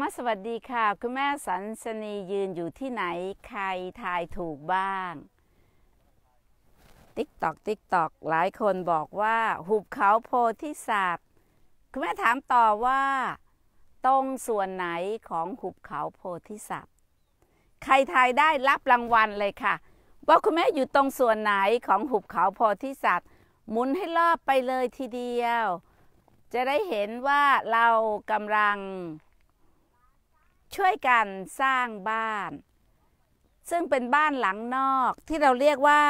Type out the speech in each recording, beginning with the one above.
มสวัสดีค่ะคุณแม่สันสนียืนอยู่ที่ไหนใครทายถูกบ้าง ติ๊กตอกติ๊กตอกหลายคนบอกว่า หุบเขาโพธิสัตว์คุณแม่ถามต่อว่า ตรงส่วนไหนของหุบเขาโพธิสัตว์ ใครทายได้รับรางวัลเลยค่ะ ว่าคุณแม่อยู่ตรงส่วนไหนของหุบเขาโพธิสัตว์หมุนให้รอบไปเลยทีเดียว จะได้เห็นว่าเรากำลังช่วยกันสร้างบ้าน ซึ่งเป็นบ้านหลังนอกที่เราเรียกว่า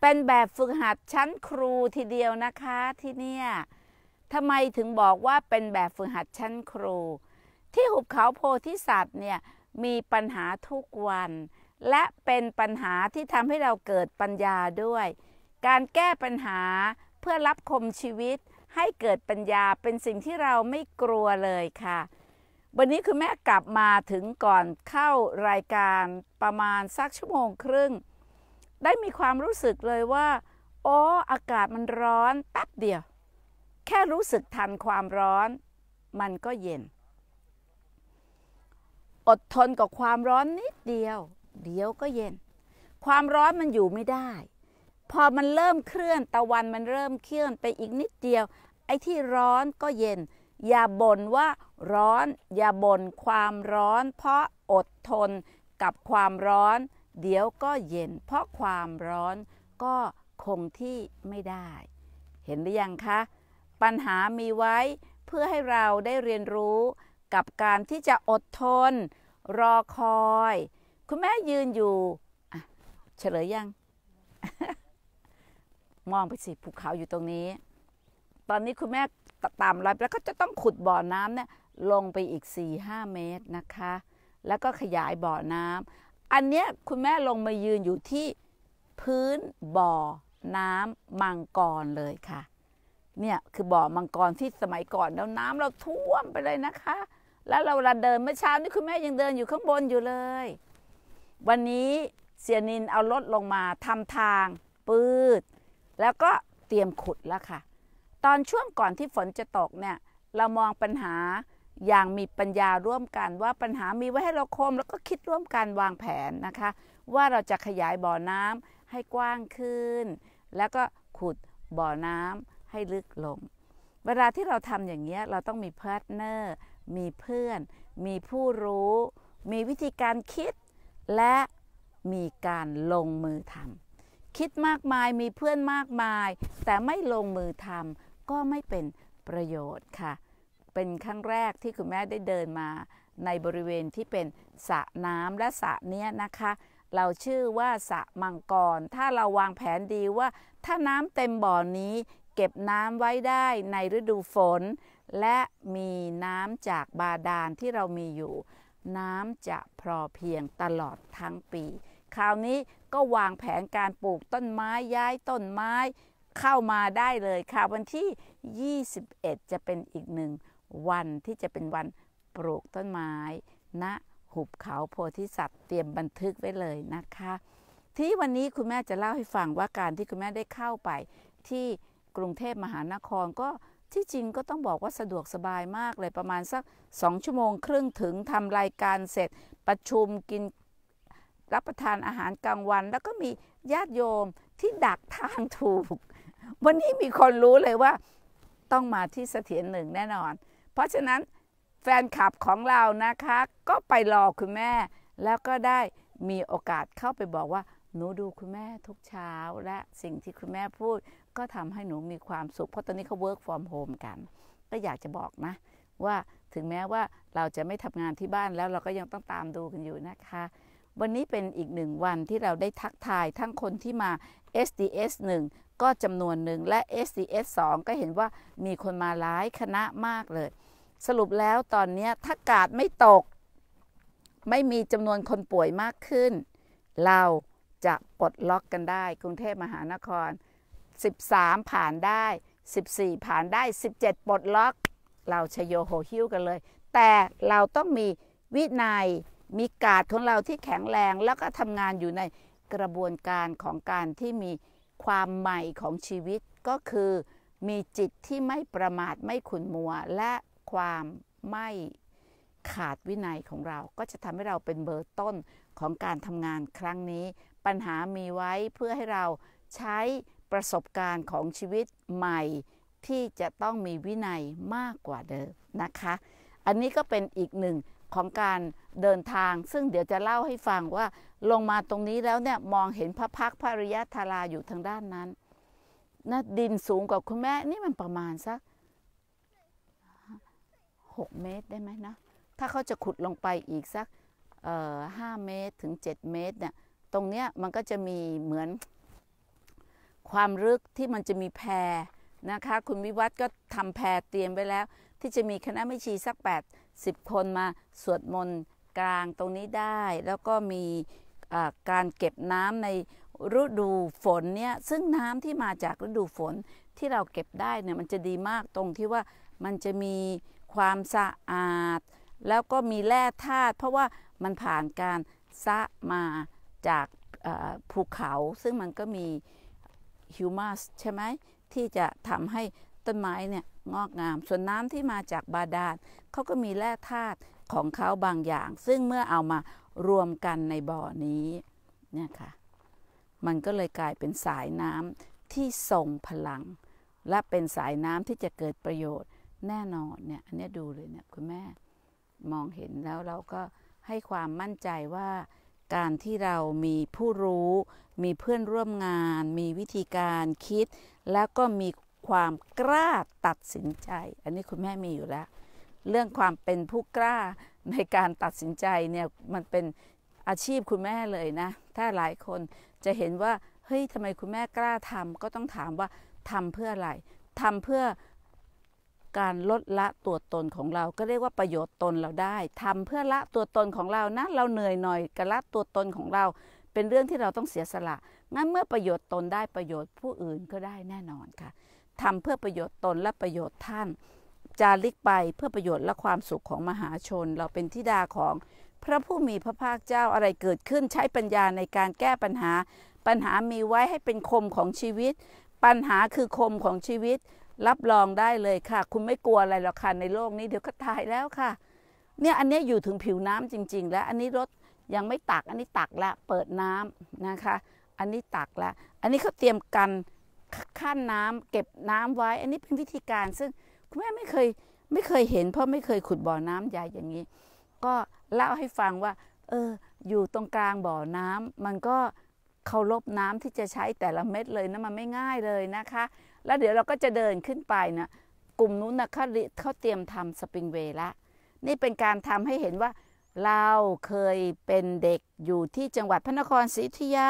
เป็นแบบฝึกหัดชั้นครูทีเดียวนะคะที่เนี่ยทำไมถึงบอกว่าเป็นแบบฝึกหัดชั้นครู ที่หุบเขาโพธิสัตว์เนี่ยมีปัญหาทุกวัน และเป็นปัญหาที่ทำให้เราเกิดปัญญาด้วย การแก้ปัญหาเพื่อรับคมชีวิต ให้เกิดปัญญาเป็นสิ่งที่เราไม่กลัวเลยค่ะวันนี้คือแม่กลับมาถึงก่อนเข้ารายการประมาณสักชั่วโมงครึ่ง ได้มีความรู้สึกเลยว่าอ๋ออากาศมันร้อนแป๊บเดียว แค่รู้สึกทันความร้อนมันก็เย็น อดทนกับความร้อนนิดเดียว เดี๋ยวก็เย็น ความร้อนมันอยู่ไม่ได้ พอมันเริ่มเคลื่อนตะวันมันเริ่มเคลื่อนไปอีกนิดเดียว ไอ้ที่ร้อนก็เย็นอย่าบ่นว่าร้อนอย่าบ่นความร้อนเพราะอดทนกับความร้อน เดี๋ยวก็เย็น เพราะความร้อนก็คงที่ไม่ได้ เห็นหรือยังคะ ปัญหามีไว้เพื่อให้เราได้เรียนรู้กับการที่จะอดทน รอคอย คุณแม่ยืนอยู่ เฉลยยัง มองไปสิภูเขาอยู่ตรงนี้ตอนนี้คุณแม่ตามรอยแล้วก็จะต้องขุดบ่อน้ำเนี่ยลงไปอีก4-5เมตรนะคะ แล้วก็ขยายบ่อน้ำ อันเนี้ยคุณแม่ลงมายืนอยู่ที่พื้นบ่อน้ำมังกรเลยค่ะ เนี่ยคือบ่อมังกรที่สมัยก่อนแล้วน้ำเราท่วมไปเลยนะคะ แล้วเราเวาเดินเมื่อเช้านี่คุณแม่ยังเดินอยู่ข้างบนอยู่เลย วันนี้เสียนินเอารถลงมาทำทางปืดแล้วก็เตรียมขุดแล้วค่ะตอนช่วงก่อนที่ฝนจะตกเนี่ยเรามองปัญหาอย่างมีปัญญาร่วมกันว่าปัญหามีไว้ให้เราคมแล้วก็คิดร่วมกันวางแผนนะคะว่าเราจะขยายบ่อน้ำให้กว้างขึ้น แล้วก็ขุดบ่อน้ำให้ลึกลงเวลาที่เราทำอย่างเงี้ยเราต้องมีเพื่อนเนอร์มีเพื่อนมีผู้รู้ มีวิธีการคิด และมีการลงมือทำ คิดมากมายมีเพื่อนมากมาย แต่ไม่ลงมือทำก็ไม่เป็นประโยชน์ค่ะ เป็นครั้งแรกที่คุณแม่ได้เดินมา ในบริเวณที่เป็นสระน้ำและสระเนี้ยนะคะ เราชื่อว่าสระมังกร ถ้าเราวางแผนดีว่า ถ้าน้ำเต็มบ่อนนี้ เก็บน้ำไว้ได้ในฤดูฝน และมีน้ำจากบาดาลที่เรามีอยู่ น้ำจะพอเพียงตลอดทั้งปี คราวนี้ก็วางแผนการปลูกต้นไม้ย้ายต้นไม้เข้ามาได้เลยค่ะวันที่ 21 จะเป็นอีกหนึ่งวันที่จะเป็นวันปลูกต้นไม้ ณ หุบเขาโพธิสัตว์เตรียมบันทึกไว้เลยนะคะ ที่วันนี้คุณแม่จะเล่าให้ฟังว่าการที่คุณแม่ได้เข้าไปที่กรุงเทพมหานครก็ที่จริงก็ต้องบอกว่าสะดวกสบายมากเลยประมาณสักสองชั่วโมงครึ่งถึงทำรายการเสร็จประชุมกินรับประทานอาหารกลางวัน แล้วก็มีญาติโยมที่ดักทางถูกวันนี้มีคนรู้เลยว่าต้องมาที่เสถียรหนึ่งแน่นอน เพราะฉะนั้นแฟนคลับของเรานะคะ ก็ไปรอคุณแม่แล้วก็ได้มีโอกาสเข้าไปบอกว่าหนูดูคุณแม่ทุกเช้าและสิ่งที่คุณแม่พูด ก็ทำให้หนูมีความสุขเพราะตอนนี้เขา work from home กัน ก็อยากจะบอกนะว่าถึงแม้ว่าเราจะไม่ทำงานที่บ้านแล้วเราก็ยังต้องตามดูกันอยู่นะคะ วันนี้เป็นอีกหนึ่งวันที่เราได้ทักทายทั้งคนที่มา SDS 1ก็จำนวนหนึ่งและ SCS 2 ก็เห็นว่ามีคนมาหลายคณะมากเลย สรุปแล้วตอนนี้ถ้ากาดไม่ตกไม่มีจำนวนคนป่วยมากขึ้น เราจะปลดล็อกกันได้กรุงเทพมหานคร 13 ผ่านได้ 14 ผ่านได้ 17ปลดล็อก เราชโยโหหิ้วกันเลย แต่เราต้องมีวินยัยมีกาดของเราที่แข็งแรง แล้วก็ทำงานอยู่ในกระบวนการของการที่มีความใหม่ของชีวิตก็คือมีจิตที่ไม่ประมาทไม่ขุนมัว และความไม่ขาดวินัยของเราก็จะทำให้เราเป็นเบอร์ต้นของการทำงานครั้งนี้ ปัญหามีไว้เพื่อให้เราใช้ประสบการณ์ของชีวิตใหม่ที่จะต้องมีวินัยมากกว่าเดิมนะคะ อันนี้ก็เป็นอีกหนึ่งของการเดินทางซึ่งเดี๋ยวจะเล่าให้ฟังว่าลงมาตรงนี้แล้วเนี่ย มองเห็นพระพักพระริยธาราอยู่ทางด้านนั้นนะดินสูงกว่าคุณแม่นี่มันประมาณสักหกเมตรได้ไหมนะถ้าเขาจะขุดลงไปอีกสักห้าเมตรถึง 7 เมตรเนี่ยตรงเนี้ยมันก็จะมีเหมือนความลึกที่มันจะมีแพรนะคะคุณวิวัฒน์ก็ทำแพรเตรียมไว้แล้ว ที่จะมีคณะไม่ชีสัก 8สิบคนมาสวดมนต์กลางตรงนี้ได้ แล้วก็มีการเก็บน้ำในฤดูฝนเนี่ยซึ่งน้ำที่มาจากฤดูฝนที่เราเก็บได้เนี่ย มันจะดีมากตรงที่ว่ามันจะมีความสะอาด แล้วก็มีแร่ธาตุเพราะว่ามันผ่านการสะมาจากภูเขา ซึ่งมันก็มีฮิวมัสใช่ไหมที่จะทำให้ต้นไม้เนี่ยงอกงาม ส่วนน้ำที่มาจากบาดาลเขาก็มีแร่ธาตุของเขาบางอย่าง ซึ่งเมื่อเอามารวมกันในบ่อนี้เนี่ยค่ะ มันก็เลยกลายเป็นสายน้ำที่ส่งพลัง และเป็นสายน้ำที่จะเกิดประโยชน์แน่นอนเนี่ย อันนี้ดูเลยเนี่ยคุณแม่ มองเห็นแล้วเราก็ให้ความมั่นใจว่า การที่เรามีผู้รู้ มีเพื่อนร่วมงาน มีวิธีการคิด แล้วก็มีความกล้าตัดสินใจ อันนี้คุณแม่มีอยู่แล้ว เรื่องความเป็นผู้กล้าในการตัดสินใจเนี่ย มันเป็นอาชีพคุณแม่เลยนะ ถ้าหลายคนจะเห็นว่า เฮ้ยทำไมคุณแม่กล้าทำ ก็ต้องถามว่าทำเพื่ออะไร ทำเพื่อการลดละตัวตนของเรา ก็เรียกว่าประโยชน์ตนเราได้ ทำเพื่อละตัวตนของเรานะ เราเหนื่อยหน่อยกระละตัวตนของเรา เป็นเรื่องที่เราต้องเสียสละ งั้นเมื่อประโยชน์ตนได้ประโยชน์ผู้อื่นก็ได้แน่นอนค่ะทำเพื่อประโยชน์ตนและประโยชน์ท่าน จาริกไปเพื่อประโยชน์และความสุขของมหาชน เราเป็นทิดาของพระผู้มีพระภาคเจ้าอะไรเกิดขึ้นใช้ปัญญาในการแก้ปัญหา ปัญหามีไว้ให้เป็นคมของชีวิต ปัญหาคือคมของชีวิตรับรองได้เลยค่ะ คุณไม่กลัวอะไรหรอกค่ะในโลกนี้เดี๋ยวก็ตายแล้วค่ะ เนี่ยอันนี้อยู่ถึงผิวน้ำจริง ๆ แล้วอันนี้รถยังไม่ตักอันนี้ตักละเปิดน้ำนะคะ อันนี้ตักละอันนี้เขาเตรียมกันขั้นน้ำเก็บน้ำไว้ อันนี้เป็นวิธีการ ซึ่งคุณแม่ไม่เคยไม่เคยเห็น เพราะไม่เคยขุดบ่อน้ำใหญ่อย่างนี้ ก็เล่าให้ฟังว่า เออ อยู่ตรงกลางบ่อน้ำ มันก็เคารพน้ำที่จะใช้แต่ละเม็ดเลยนะมันไม่ง่ายเลยนะคะ แล้วเดี๋ยวเราก็จะเดินขึ้นไปนะกลุ่มนู้นนะเขาเขาเตรียมทำสปริงเวย์ละนี่เป็นการทำให้เห็นว่า เราเคยเป็นเด็กอยู่ที่จังหวัดพระนครศรีอยุธยา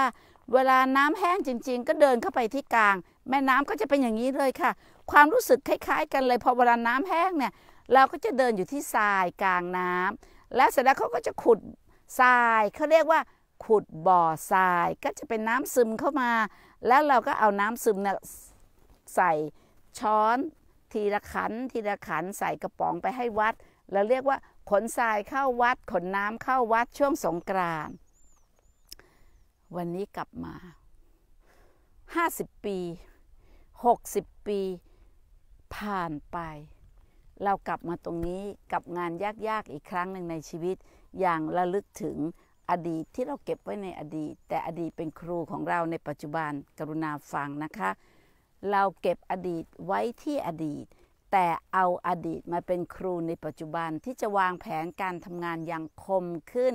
เวลาน้ำแห้งจริงๆก็เดินเข้าไปที่กลาง แม่น้ำก็จะเป็นอย่างนี้เลยค่ะ ความรู้สึกคล้ายๆ กันเลย พอเวลาน้ำแห้งเนี่ยเราก็จะเดินอยู่ที่ทรายกลางน้ำ และเสร็จแล้วเขาก็จะขุดทรายเขาเรียกว่า ขุดบ่อทราย ก็จะเป็นน้ำซึมเข้ามา แล้วเราก็เอาน้ำซึมเนี่ยใส่ช้อน ทีละขัน ทีละขันใส่กระป๋องไปให้วัดเราเรียกว่าขนทรายเข้าวัดขนน้ำเข้าวัดช่วงสงกรานวันนี้กลับมาห้าสิบปีหกสิบปี ผ่านไป เรากลับมาตรงนี้กับงานยากๆอีกครั้งหนึ่งในชีวิต อย่างระลึกถึงอดีตที่เราเก็บไว้ในอดีต แต่อดีตเป็นครูของเราในปัจจุบัน กรุณาฟังนะคะ เราเก็บอดีตไว้ที่อดีต แต่เอาอดีตมาเป็นครูในปัจจุบันที่จะวางแผนการทำงานอย่างคมขึ้น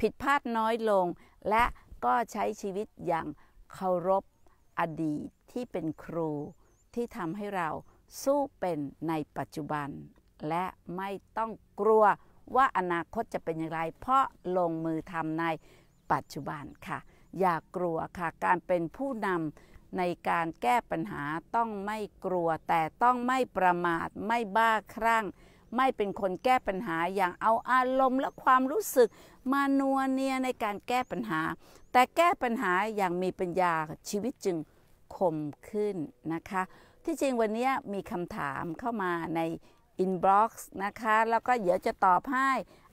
ผิดพลาดน้อยลงและก็ใช้ชีวิตอย่างเคารพอดีตที่เป็นครูที่ทำให้เราสู้เป็นในปัจจุบัน และไม่ต้องกลัวว่าอนาคตจะเป็นอย่างไร เพราะลงมือทำในปัจจุบันค่ะ อย่ากกลัวค่ะ การเป็นผู้นำในการแก้ปัญหาต้องไม่กลัวแต่ต้องไม่ประมาทไม่บ้าคลั่งไม่เป็นคนแก้ปัญหาอย่างเอาอารมณ์ และความรู้สึกมานัวเนียในการแก้ปัญหา แต่แก้ปัญหาอย่างมีปัญญาชีวิตจึงคมขึ้นนะคะ ที่จริงวันนี้มีคำถามเข้ามาใน อินบ็อกซ์ นะคะ แล้วก็เดี๋ยว จะ ตอบให้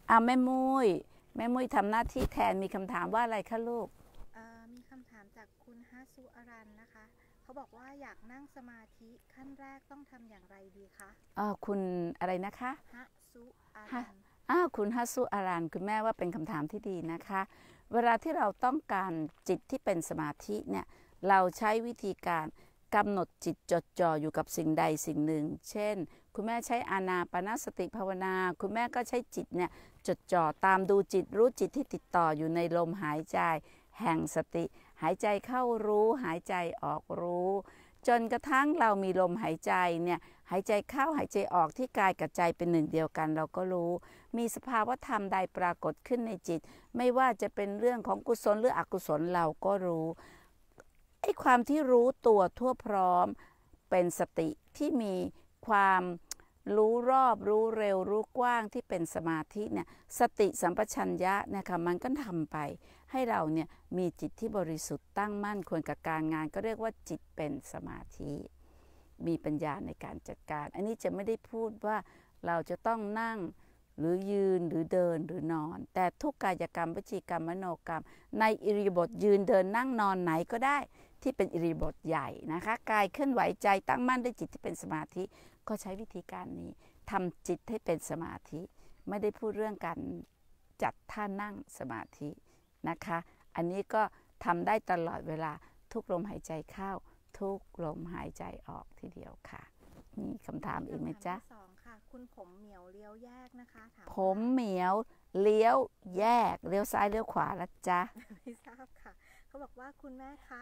อาแม่มุย้ยแม่มุ้ยทำหน้าที่แทนมีคำถามว่าอะไรคะลูกมีคำถามจากคุณฮัสุอารันนะคะเขาบอกว่าอยากนั่งสมาธิขั้นแรกต้องทำอย่างไรดีคะอ่าคุณอะไรนะคะฮะซุอารันอ่าคุณฮัสซุอารันคุณแม่ว่าเป็นคำถามที่ดีนะคะ เวลาที่เราต้องการจิตที่เป็นสมาธิเนี่ย เราใช้วิธีการกำหนดจิตจดจ่ออยู่กับสิ่งใดสิ่งหนึ่ง เช่น คุณแม่ใช้อานาปนาสติภาวนา คุณแม่ก็ใช้จิตเนี่ยจดจ่อตามดูจิตรู้จิตที่ติดต่ออยู่ใน ลมหายใจ แห่งสติายใจเข้ารู้หายใจออกรู้ จนกระทั่งเรามีลมหายใจเนี่ยหายใจเข้าหายใจออกที่กายกับใจเป็นหนึ่งเดียวกันเราก็รู้ มีสภาวะธรรมใดปรากฏขึ้นในจิต ไม่ว่าจะเป็นเรื่องของกุศลหรืออกุศลเราก็รู้ไอ้ความที่รู้ตัวทั่วพร้อมเป็นสติที่มีความรู้รอบรู้เร็วรู้กว้างที่เป็นสมาธิเนี่ยสติสัมปชัญญะนะคะมันก็ทำไปให้เราเนี่ยมีจิตที่บริสุทธิ์ตั้งมั่น ควรกับการงาน ก็เรียกว่าจิตเป็นสมาธิ มีปัญญาในการจัดการ อันนี้จะไม่ได้พูดว่าเราจะต้องนั่งหรือยืนหรือเดินหรือนอน แต่ทุกกายกรรมวจิกรรมมโนกรรม ในอิริบทยืนเดินนั่งนอนไหนก็ได้ที่เป็นอิริบทใหญ่นะคะกายเคลื่อนไหวใจ ตั้งมั่นด้วยจิตที่เป็นสมาธิก็ใช้วิธีการนี้ทำจิตให้เป็นสมาธิ ไม่ได้พูดเรื่องการจัดท่านั่งสมาธินะคะ อันนี้ก็ทำได้ตลอดเวลาทุกลมหายใจเข้าทุกลมหายใจออกทีเดียวค่ะมีคำถามอีกไหมจ๊ะสองค่ะคุณผมเหมียวเลี้ยวแยกนะคะถามผมเหมียวเลี้ยวแยกเลี้ยวซ้ายเลี้ยวขวาละจ๊ะไม่ทราบค่ะเขาบอกว่าคุณแม่คะ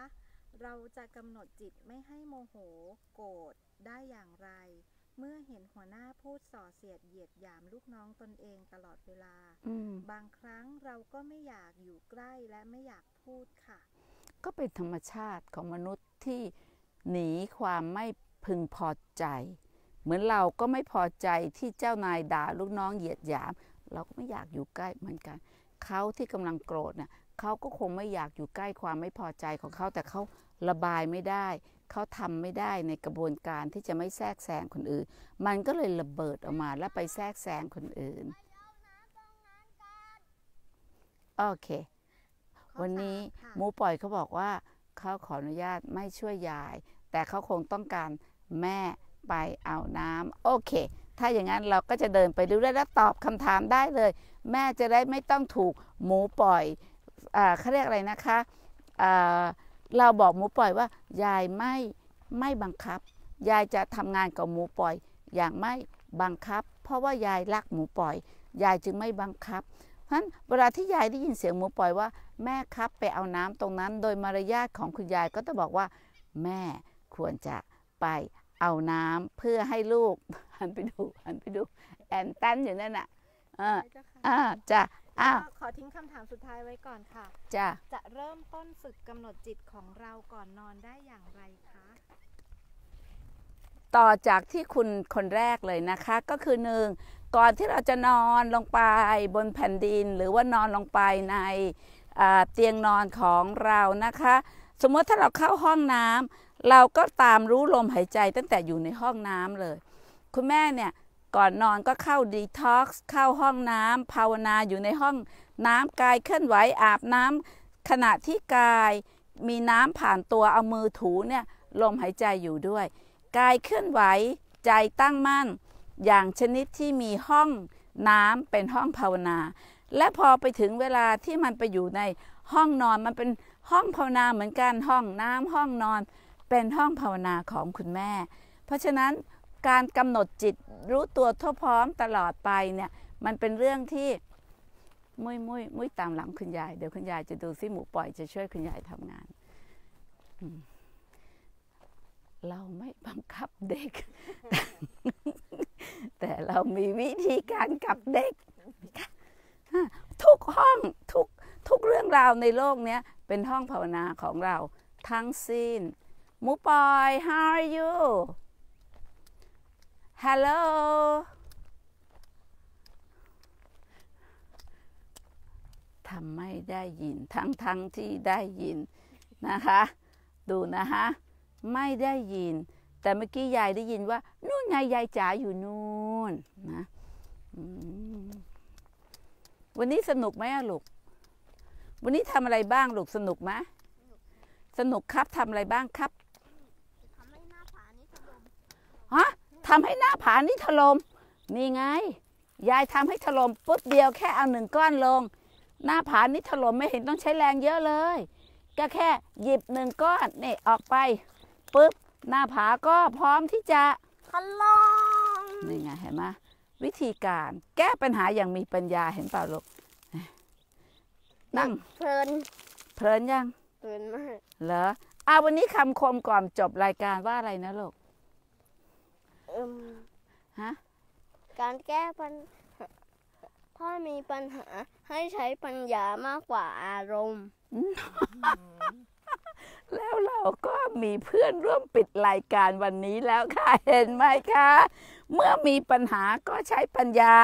เราจะกำหนดจิตไม่ให้โมโหโกรธได้อย่างไร เมื่อเห็นหัวหน้าพูดส่อเสียดเหยียดหยามลูกน้องตนเองตลอดเวลา บางครั้งเราก็ไม่อยากอยู่ใกล้และไม่อยากพูดค่ะ ก็เป็นธรรมชาติของมนุษย์ที่หนีความไม่พึงพอใจ เหมือนเราก็ไม่พอใจที่เจ้านายด่าลูกน้องเหยียดหยาม เราก็ไม่อยากอยู่ใกล้เหมือนกัน เขาที่กำลังโกรธเนี่ยเขาก็คงไม่อยากอยู่ใกล้ความไม่พอใจของเขาแต่เขาระบายไม่ได้เขาทำไม่ได้ในกระบวนการที่จะไม่แทรกแซงคนอื่น มันก็เลยระเบิดออกมาแล้วไปแทรกแซงคนอื่น โอเค วันนี้หมูปล่อยเขาบอกว่าเขาขออนุญาตไม่ช่วยยาย แต่เขาคงต้องการแม่ไปเอาน้ำโอเค ถ้าอย่างนั้นเราก็จะเดินไปดูได้แล้วตอบคำถามได้เลย แม่จะได้ไม่ต้องถูกหมูปล่อยเขาเรียกอะไรนะคะเราบอกหมูปล่อยว่ายายไม่ไม่บังคับ ยายจะทำงานกับหมูปล่อยอย่างไม่บังคับ เพราะว่ายายรักหมูปล่อย ยายจึงไม่บังคับเพราะฉะนั้นเวลาที่ยายได้ยินเสียงหมูปล่อยว่าแม่ครับไปเอาน้ำตรงนั้นโดยมารยาทของคุณยายก็จะบอกว่า แม่ควรจะไปเอาน้ำเพื่อให้ลูกหันไปดูหันไปดูแอนตันอยู่นั่นน่ะอ่าจ้ะอ้าวขอทิ้งคำถามสุดท้ายไว้ก่อนค่ะ จะจะเริ่มต้นฝึกกำหนดจิตของเราก่อนนอนได้อย่างไรคะ ต่อจากที่คุณคนแรกเลยนะคะก็คือหนึ่ง ก่อนที่เราจะนอนลงไปบนแผ่นดิน หรือว่านอนลงไปในเตียงนอนของเรานะคะ สมมติถ้าเราเข้าห้องน้ำเราก็ตามรู้ลมหายใจตั้งแต่อยู่ในห้องน้ำเลย คุณแม่เนี่ยก่อนนอนก็เข้าดีท็อกซ์เข้าห้องน้ำภาวนาอยู่ในห้องน้ำกายเคลื่อนไหวอาบน้ำขณะที่กายมีน้ำผ่านตัวเอามือถูเนี่ยลมหายใจอยู่ด้วย กายเคลื่อนไหวใจตั้งมั่น อย่างชนิดที่มีห้องน้ำเป็นห้องภาวนา และพอไปถึงเวลาที่มันไปอยู่ในห้องนอน มันเป็นห้องภาวนาเหมือนกันห้องน้ำห้องนอนเป็นห้องภาวนาของคุณแม่ เพราะฉะนั้นการกำหนดจิตรู้ตัวทั่วพร้อมตลอดไปเนี่ยมันเป็นเรื่องที่ มุยมุยมุยตามหลังคุณยายเดี๋ยวคุณยายจะดูซิหมูปล่อย จะช่วยคุณยายทำงาน เราไม่บังคับเด็ก แต่เรามีวิธีการกับเด็กทุกห้องทุกทุกเรื่องราวในโลกนี้เป็นห้องภาวนาของเรา ทั้งสิ้นหมูป่อย how are you ฮัลโหล ทำไม่ได้ยินทั้งทั้งที่ได้ยินนะคะ ดูนะคะไม่ได้ยิน แต่เมื่อกี้ยายได้ยินว่า นู่นไงยายจ๋าอยู่นู่นนะ วันนี้สนุกไหมลูก วันนี้ทำอะไรบ้างลูกสนุกไหมสนุกครับทำอะไรบ้างครับทำให้หน้าผานี่ถลม่มนี่ไง ยายทำให้ถล่มปุ๊บเดียวแค่เอาหนึ่งก้อนลง หน้าผานี่ถล่มไม่เห็นต้องใช้แรงเยอะเลย ก็แค่หยิบหนึ่งก้อนนี่ ออกไปปุ๊บหน้าผาก็พร้อมที่จะถล่มนี่ไงเห็นไหมวิธีการแก้ปัญหาอย่างมีปัญญาเห็นเปล่าลูกนั่งเพลินเพลินยังเพลินมากเหรออาวันนี้คำคมก่อนจบรายการว่าอะไรนะลูกฮะ การแก้ปัญถ้ามีปัญหาให้ใช้ปัญญามากกว่าอารมณ์ แล้วเราก็มีเพื่อนร่วมปิดรายการวันนี้แล้วค่ะเห็นไหมคะ เมื่อมีปัญหาก็ใช้ปัญญา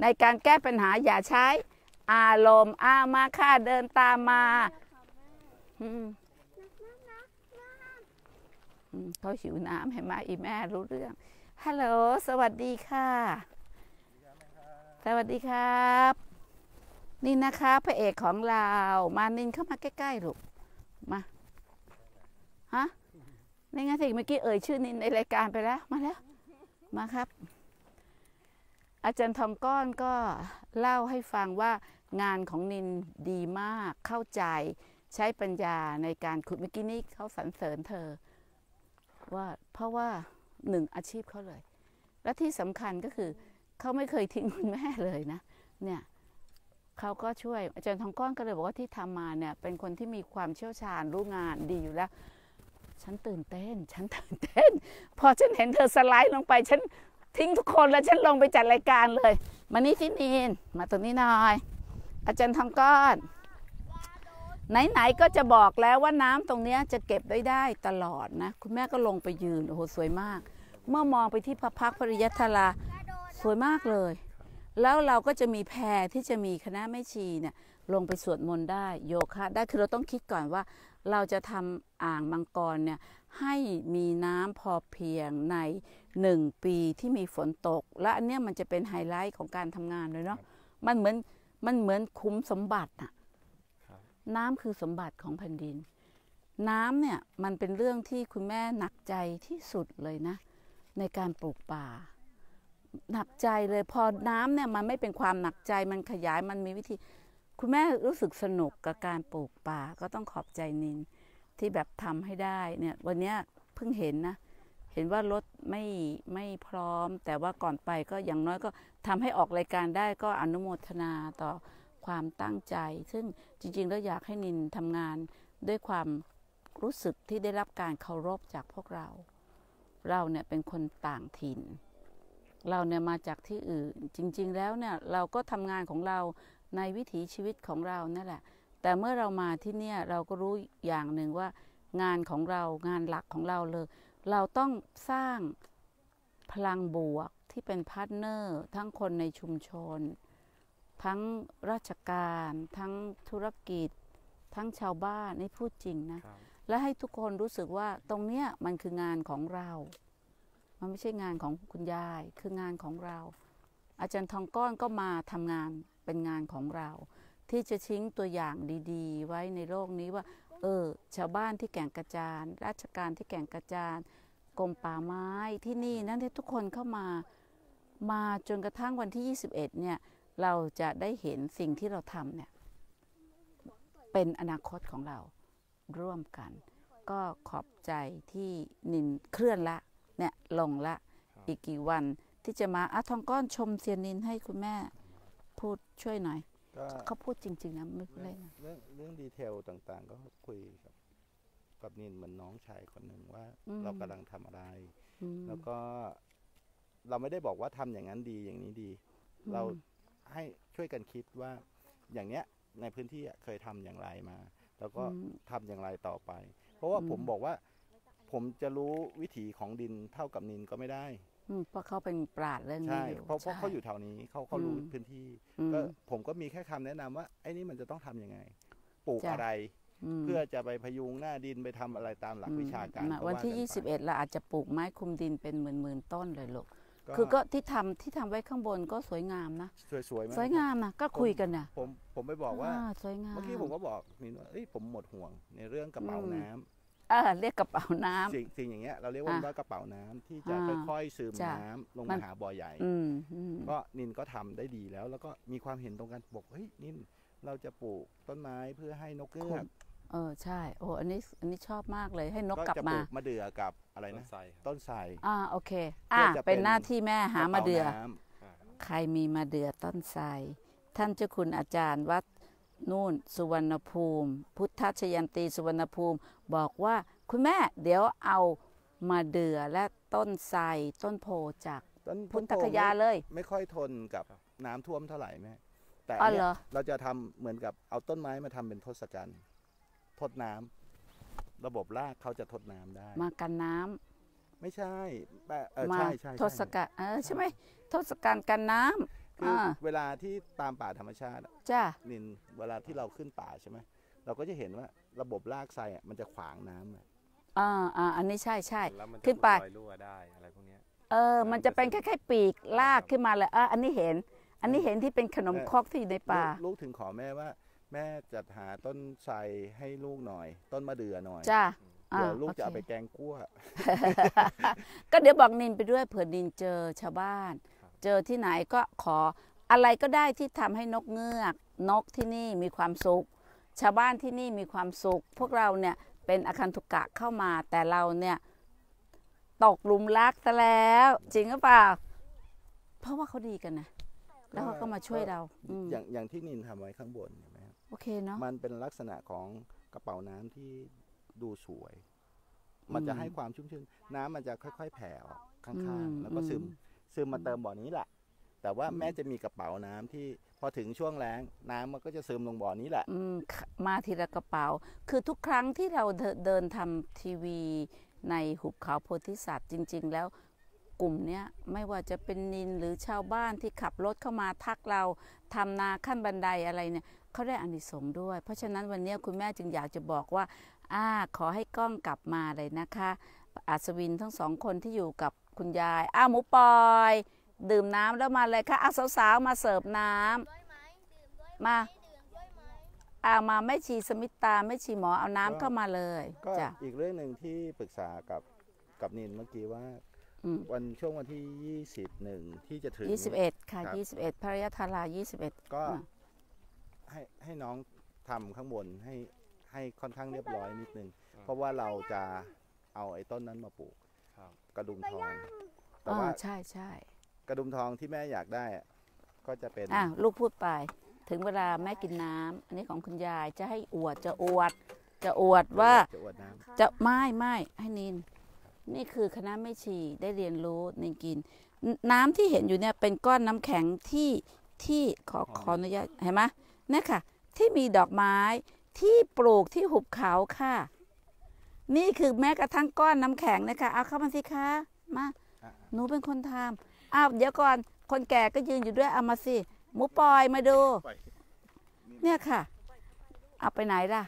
ในการแก้ปัญหาอย่าใช้ อารมณ์ อ้ามาค่ะเดินตามมาอืมเขาหิวน้ำเห็นไหมอีแม่รู้เรื่อง ฮัลโหล สวัสดีค่ะ สวัสดีครับนี่นะคะพระเอกของเรา มานินเข้ามาใกล้ๆลูกมา ฮะในงานสิเมื่อกี้เอ่ยชื่อนินในรายการไปแล้ว มาแล้ว มาครับ อาจารย์ทองก้อนก็เล่าให้ฟังว่างานของนินดีมาก เข้าใจใช้ปัญญาในการขุดเมื่อกี้นี้เขาสรรเสริญเธอว่าเพราะว่าหนึ่งอาชีพเขาเลย และที่สำคัญก็คือเขาไม่เคยทิ้งคุณแม่เลยนะเนี่ยเขาก็ช่วยอาจารย์ทองก้อนก็เลยบอกว่าที่ทำมาเนี่ยเป็นคนที่มีความเชี่ยวชาญรู้งานดีอยู่แล้วฉันตื่นเต้นฉันตื่นเต้น พอฉันเห็นเธอสไลด์ลงไป ฉันทิ้งทุกคนแล้วฉันลงไปจัดรายการเลย มานี่ที่นีนมาตรงนี้หน่อย อาจารย์ทองก้อนไหนๆก็จะบอกแล้วว่าน้ำตรงเนี้ยจะเก็บได้ได้ตลอดนะ คุณแม่ก็ลงไปยืนโอ้โหสวยมาก เมื่อมองไปที่พระพักพริยัตลาสวยมากเลย แล้วเราก็จะมีแพรที่จะมีคณะแม่ชีเนี่ยลงไปสวดมนต์ได้โยคะได้คือเราต้องคิดก่อนว่าเราจะทำอ่างมังกรเนี่ยให้มีน้ำพอเพียงในหนึ่งปีที่มีฝนตก และอันเนี้ยมันจะเป็นไฮไลท์ของการทำงานเลยเนาะมันเหมือนมันเหมือนคุ้มสมบัติอะน้ำคือสมบัติของแผ่นดิน น้ำเนี่ยมันเป็นเรื่องที่คุณแม่หนักใจที่สุดเลยนะ ในการปลูกป่า หนักใจเลยพอน้ำเนี่ยมันไม่เป็นความหนักใจ มันขยายมันมีวิธี คุณแม่รู้สึกสนุกกับการปลูกป่าก็ต้องขอบใจนินที่แบบทำให้ได้เนี่ย วันนี้เพิ่งเห็นนะเห็นว่ารถไม่ไม่พร้อม แต่ว่าก่อนไปก็อย่างน้อยก็ทำให้ออกรายการได้ก็อนุโมทนาต่อความตั้งใจซึ่งจริง ๆ แล้วอยากให้นินทำงานด้วยความรู้สึกที่ได้รับการเคารพจากพวกเรา เราเนี่ยเป็นคนต่างถิ่น เราเนี่ยมาจากที่อื่น จริง ๆ แล้วเนี่ยเราก็ทำงานของเราในวิถีชีวิตของเรานั่นแหละ แต่เมื่อเรามาที่เนี่ยเราก็รู้อย่างหนึ่งว่างานของเรางานหลักของเราเลยเราต้องสร้างพลังบวกที่เป็นพาร์ทเนอร์ทั้งคนในชุมชนทั้งราชการทั้งธุรกิจ ทั้งชาวบ้านนี่พูดจริงนะ และให้ทุกคนรู้สึกว่าตรงเนี้ยมันคืองานของเรา มันไม่ใช่งานของคุณยายคืองานของเรา อาจารย์ทองก้อนก็มาทำงานเป็นงานของเรา ที่จะชิ้งตัวอย่างดีๆไว้ในโลกนี้ว่า เออ ชาวบ้านที่แก่งกระจานราชการที่แก่งกระจานกรมป่าไม้ที่นี่นั่นที่ทุกคนเข้ามามาจนกระทั่งวันที่21เนี่ยเราจะได้เห็นสิ่งที่เราทำเนี่ย เป็นอนาคตของเรา ร่วมกัน ก็ขอบใจที่นินเคลื่อนละ เนี่ย ลงละ อีกกี่วัน ที่จะมา อะทองก้อนชมเซียนนินให้คุณแม่พูดช่วยหน่อยเขาพูดจริง ๆนะไม่เล่นเรื่องเรื่องดีเทลต่าง ๆ ก็คุยกับกับนินเหมือนน้องชายคนหนึ่งว่า เรากำลังทำอะไรแล้วก็เราไม่ได้บอกว่าทำอย่างนั้นดีอย่างนี้ดี เราให้ช่วยกันคิดว่าอย่างเนี้ยในพื้นที่เคยทำอย่างไรมา แล้วก็ทำอย่างไรต่อไป เพราะว่าผมบอกว่า ผมจะรู้วิถีของดินเท่ากับนินก็ไม่ได้เพราะเขาเป็นปราดเรื่องนี้อยู่เพราะเพราะเขาอยู่แถวนี้เขาเขารู้พื้นที่ก็ผมก็มีแค่คำแนะนำว่า ไอ้นี่มันจะต้องทํำยังไง ปลูกอะไร เพื่อจะไปพยุงหน้าดินไปทำอะไรตามหลักวิชาการวันที่ 21เราอาจจะปลูกไม้คุมดินเป็นหมื่นหมื่นต้นเลยลูกคือก็ที่ทำที่ทำไว้ข้างบนก็สวยงามนะสวยสวยไหมสวยงามอ่ะก็คุยกันอ่ะ ผมผมไปบอกว่าสวยงามเมื่อกี้ผมก็บอกนี่ว่าเอ้ยผมหมดห่วงในเรื่องกระเป๋าน้ำเออเรียกกระเป๋าน้ำสิ่งสิ่งอย่างเงี้ยเราเรียกว่ากระเป๋าน้ำที่จะค่อยๆซึมน้ำลงมาหาบ่อใหญ่ก็นินก็ทำได้ดีแล้ว แล้วก็มีความเห็นตรงกันบอกเฮ้ยนินเราจะปลูกต้นไม้เพื่อให้นกเกือกเออใช่โอ้อันนี้อันนี้ชอบมากเลย ให้นกกลับจะปมาลูมะเดื่อกับอะไรนะต้นไทรอ่าโอเคอ่าเป็นหน้าที่แม่หามะเดืออใครมีมาเดือต้นไทรท่านเจ้าคุณอาจารย์วัด นู่นสุวรรณภูมิ พุทธชยันตีสุวรรณภูมิ บอกว่าคุณแม่เดี๋ยวเอามาเดือและต้นไทรต้นโพจากพุทธคยาเลย ไม่ค่อยทนกับน้ำท่วมเท่าไหร่แม่แต่นเรยเราจะทำเหมือนกับเอาต้นไม้มาทำเป็นทศกัณฐ์ทดน้ำ ระบบรากเขาจะทดน้ำได้ มากันน้ำ ไม่ใช่ใช่ใช่ทศกัณฐ์ใช่ไหมทศกัณฐ์กันน้ำคือเวลาที่ตามป่าธรรมชาติจ้านินเวลาที่เราขึ้นป่าใช่ไหมเราก็จะเห็นว่าระบบรากไซมันจะขวางน้ำอ่าอ่าอันนี้ใช่ใช่ขึ้นไปลอยรั่วได้อะไรพวกนี้เออมันจะเป็นคล้ายๆปีกลากขึ้นมาเลยอ่าอันนี้เห็น อันนี้เห็นที่เป็นขนมคอกที่อยู่ในป่าลูกถึงขอแม่ว่าแม่จัดหาต้นไทรให้ลูกหน่อย ต้นมะเดื่อหน่อย จ้าเดี๋ยวลูกจะเอาไปแกงกั้ว ก็เดี๋ยวบอกนินไปด้วย เผื่อนินเจอชาวบ้าน เจอที่ไหนก็ขออะไรก็ได้ที่ทำให้นกเงือก นกที่นี่มีความสุข ชาวบ้านที่นี่มีความสุข พวกเราเนี่ยเป็นอคันตุกะเข้ามา แต่เราเนี่ย ตกลุมรักซะแล้ว จริงหรือเปล่า เพราะว่าเขาดีกันนะแล้วเขาก็มาช่วยเรา อย่างอย่างที่นินทำไว้ข้างบนโอเคเนาะมันเป็นลักษณะของกระเป๋าน้ำที่ดูสวย มันจะให้ความชุ่มชื้น น้ำมันจะค่อย ๆแผ่ออกข้างๆ แล้วก็ซึมซึมมาเติมบ่อนี้แหละ แต่ว่าแม้จะมีกระเป๋าน้ำที่พอถึงช่วงแล้ง น้ำมันก็จะซึมลงบ่อนี้แหละมาทีละกระเป๋า คือทุกครั้งที่เราเดินทำทีวีในหุบเขาโพธิสัตว์จริง ๆ แล้วกลุ่มเนี้ยไม่ว่าจะเป็นนินหรือชาวบ้านที่ขับรถเข้ามาทักเราทำนาขั้นบันไดอะไรเนี่ยเขาได้อานิสงส์ด้วย เพราะฉะนั้นวันนี้คุณแม่จึงอยากจะบอกว่า อ่าขอให้กล้องกลับมาเลยนะคะ อัศวินทั้งสองคนที่อยู่กับคุณยาย อ้าหมูปอย ดื่มน้ำแล้วมาเลยค่ะอ้าวสาวๆมาเสิร์ฟน้ำมา อามาไม่ชีสมิตาไม่ชีหมอเอาน้ำเข้ามาเลย ก็อีกเรื่องหนึ่งที่ปรึกษากับกับนินเมื่อกี้ว่า วันช่วงวันที่ยี่สิบหนึ่งที่จะถึงยี่สิบเอ็ดค่ะยี่สิบเอ็ดพระยาธารา็ดก็ให้ให้น้องทำข้างบนให้ ให้ค่อนข้างเรียบร้อยนิดนึง เพราะว่าเราจะเอาไอ้ต้นนั้นมาปลูกกระดุมทองแต่ว่าใช่ใช่กระดุมทองที่แม่อยากได้ ก็จะเป็นอ่ะลูกพูดไปถึงเวลาแม่กินน้ำ อันนี้ของคุณยาย จะให้อวดจะอวดจะอวดว่าจะไม่ไม่ให้นิน นี่คือคณะไม่ชีได้เรียนรู้นินกิน น้ำที่เห็นอยู่เนี่ยเป็นก้อนน้ำแข็งที่ที่ขอขออนุญาตเห็นไหมเนี่ยค่ะที่มีดอกไม้ที่ปลูกที่หุบเขาค่ะ นี่คือแม้กระทั่งก้อนน้ำแข็งนะคะเอาเข้ามาสิคะ มาหนูเป็นคนทำอ้าวเดี๋ยวก่อนคนแก่ก็ยืนอยู่ด้วยเอามาสิหมูปอยมาดู เนี่ยค่ะเอาไปไหนล่ะ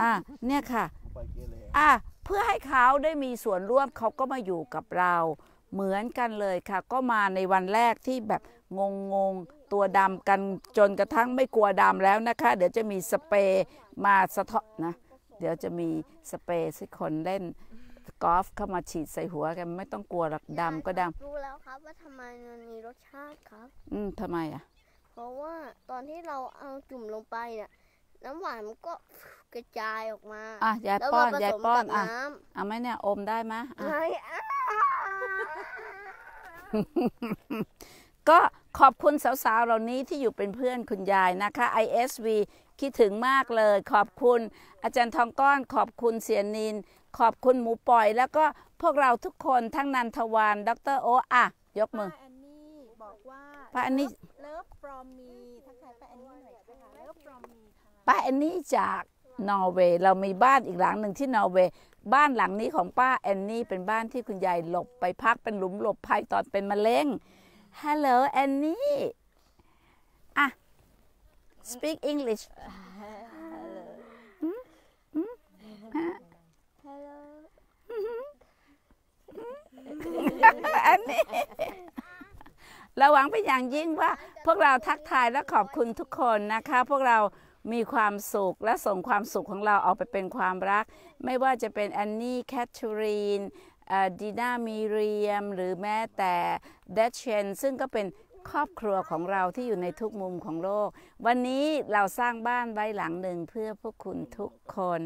อ่าเนี่ยค่ะอ่าเพื่อให้เขาได้มีส่วนร่วมเขาก็มาอยู่กับเรา เหมือนกันเลยค่ะ ก็มาในวันแรกที่แบบงงงตัวดำกันจนกระทั่งไม่กลัวดำแล้วนะคะ เดี๋ยวจะมีสเปรย์มาสะท้อนะ เดี๋ยวจะมีสเปรย์สี่คนเล่น กอล์ฟเข้ามาฉีดใส่หัวกันไม่ต้องกลัวหลักดำก็ดำรู้แล้วครับว่าทำไมมันมีรสชาติครับอืมทำไมอ่ะเพราะว่าตอนที่เราเอาจุ่มลงไปเนี่ยน้ำหวานมันก็กระจายออกมา อ่ะยายป้อนยายป้อน อ่ะเอาไหมเนี่ยอมได้ไหมไม่ก็ขอบคุณสาวๆ เหล่านี้ที่อยู่เป็นเพื่อนคุณยายนะคะ ISV คิดถึงมากเลยขอบคุณอาจารย์ทองก้อนขอบคุณเสียนิน ขอบคุณหมูปล่อย แล้วก็พวกเราทุกคนทั้งนันทวานดรโออ่ะยกมือป้าอนนีป้าแอนนี่เลิฟฟรอมมีทักทายป้าแอนนี่หน่อยค่ะเลิฟฟรอมมีป้าแอนนี่จากนอร์เวย์เรามีบ้านอีกหลังหนึ่งที่นอร์เวย์ บ้านหลังนี้ของป้าแอนนี่เป็นบ้านที่คุณยายหลบไปพักเป็นหลุมหลบภัยตอนเป็นมะเร็งฮัลโหลแอนนี่อ่ะ speak English hello hello อันนี้เราหวังเป็นอย่างยิ่งว่า พวกเราทักทายและขอบคุณทุกคนนะคะ พวกเรามีความสุข และส่งความสุขของเราออกไปเป็นความรัก ไม่ว่าจะเป็นแอนนี่แคทเธอรีนดีนามีเรียมหรือแม้แต่เดชเชนซึ่งก็เป็นครอบครัวของเราที่อยู่ในทุกมุมของโลก วันนี้เราสร้างบ้านไว้หลังหนึ่งเพื่อพวกคุณทุกคน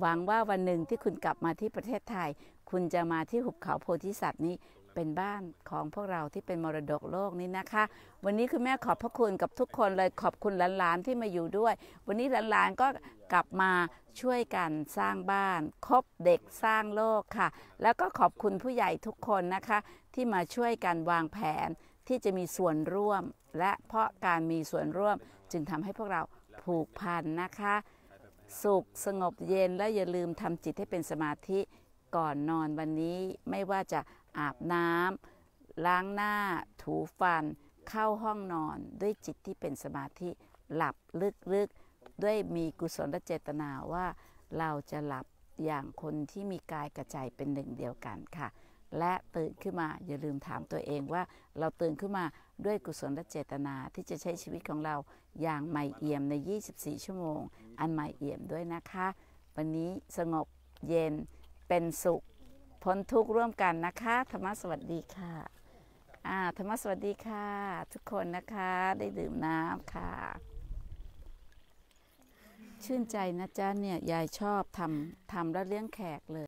หวังว่าวันหนึ่งที่คุณกลับมาที่ประเทศไทย คุณจะมาที่หุบเขาโพธิสัตว์นี้เป็นบ้านของพวกเราที่เป็นมรดกโลกนี้นะคะ วันนี้คุณแม่ขอบพระคุณกับทุกคนเลยขอบคุณหลานๆ ที่มาอยู่ด้วย วันนี้หลานๆก็กลับมาช่วยกันสร้างบ้านคบเด็กสร้างโลกค่ะ แล้วก็ขอบคุณผู้ใหญ่ทุกคนนะคะที่มาช่วยกันวางแผนที่จะมีส่วนร่วม และเพราะการมีส่วนร่วมจึงทำให้พวกเราผูกพันนะคะ สุขสงบเย็นและอย่าลืมทำจิตให้เป็นสมาธิก่อนนอนวันนี้ไม่ว่าจะอาบน้ำล้างหน้าถูฟัน เข้าห้องนอนด้วยจิตที่เป็นสมาธิหลับลึกๆ ด้วยมีกุศลเจตนาว่าเราจะหลับอย่างคนที่มีกายกระใจเป็นหนึ่งเดียวกันค่ะ และตื่นขึ้นมาอย่าลืมถามตัวเองว่าเราตื่นขึ้นมาด้วยกุศลเจตนาที่จะใช้ชีวิตของเราอย่างไม่เอี่ยมใน 24 ชั่วโมงอันไม่เอี่ยมด้วยนะคะ วันนี้สงบเย็นเป็นสุขพ้นทุกข์ร่วมกันนะคะ ธรรมสวัสดีค่ะ อ่า ธรรมสวัสดีค่ะ ทุกคนนะคะได้ดื่มน้ำค่ะ ชื่นใจนะจ๊ะเนี่ย ยายชอบทำทำแล้วเลี้ยงแขกเลย